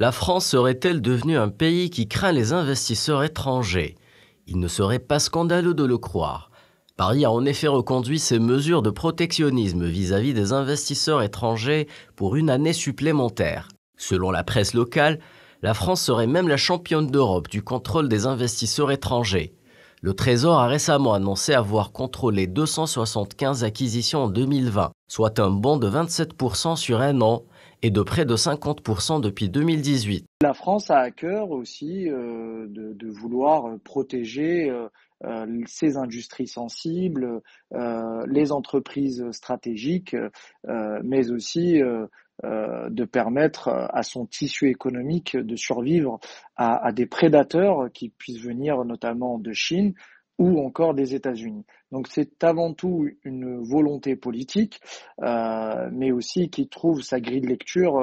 La France serait-elle devenue un pays qui craint les investisseurs étrangers Il ne serait pas scandaleux de le croire. Paris a en effet reconduit ses mesures de protectionnisme vis-à-vis des investisseurs étrangers pour une année supplémentaire. Selon la presse locale, la France serait même la championne d'Europe du contrôle des investisseurs étrangers. Le Trésor a récemment annoncé avoir contrôlé 275 acquisitions en 2020, soit un bond de 27% sur un an et de près de 50% depuis 2018. La France a à cœur aussi euh, de, vouloir euh, protéger euh, ses industries sensibles, les entreprises stratégiques, mais aussi euh, de permettre euh, à son tissu économique de survivre à, des prédateurs qui puissent venir notamment de Chine ou encore des États-Unis. Donc c'est avant tout une volonté politique, euh, mais aussi qui trouve sa grille de lecture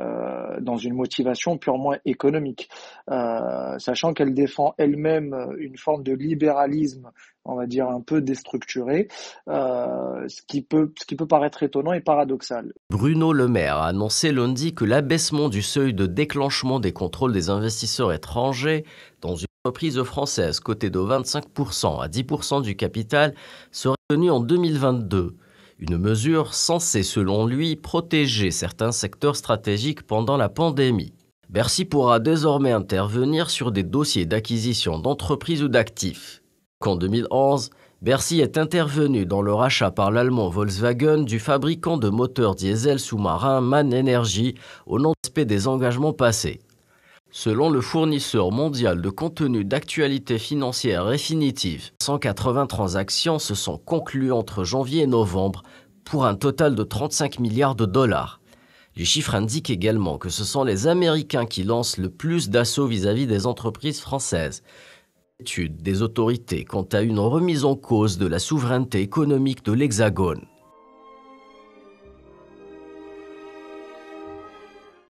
euh, dans une motivation purement économique, euh, sachant qu'elle défend elle-même une forme de libéralisme, on va dire un peu déstructuré, euh, ce, qui peut, ce qui peut paraître étonnant et paradoxal. Bruno Le Maire a annoncé lundi que l'abaissement du seuil de déclenchement des contrôles des investisseurs étrangers dans une entreprise française cotée de 25% à 10% du capital serait tenu en 2022. Une mesure censée, selon lui, protéger certains secteurs stratégiques pendant la pandémie. Bercy pourra désormais intervenir sur des dossiers d'acquisition d'entreprises ou d'actifs. Qu'en 2011, Bercy est intervenu dans le rachat par l'allemand Volkswagen du fabricant de moteurs diesel sous marin MAN Energy au nom des engagements passés. Selon le fournisseur mondial de contenu d'actualité financière définitive, 180 transactions se sont conclues entre janvier et novembre pour un total de 35 milliards de dollars. Les chiffres indiquent également que ce sont les Américains qui lancent le plus d'assauts vis-à-vis des entreprises françaises. L'étude des autorités quant à une remise en cause de la souveraineté économique de l'Hexagone.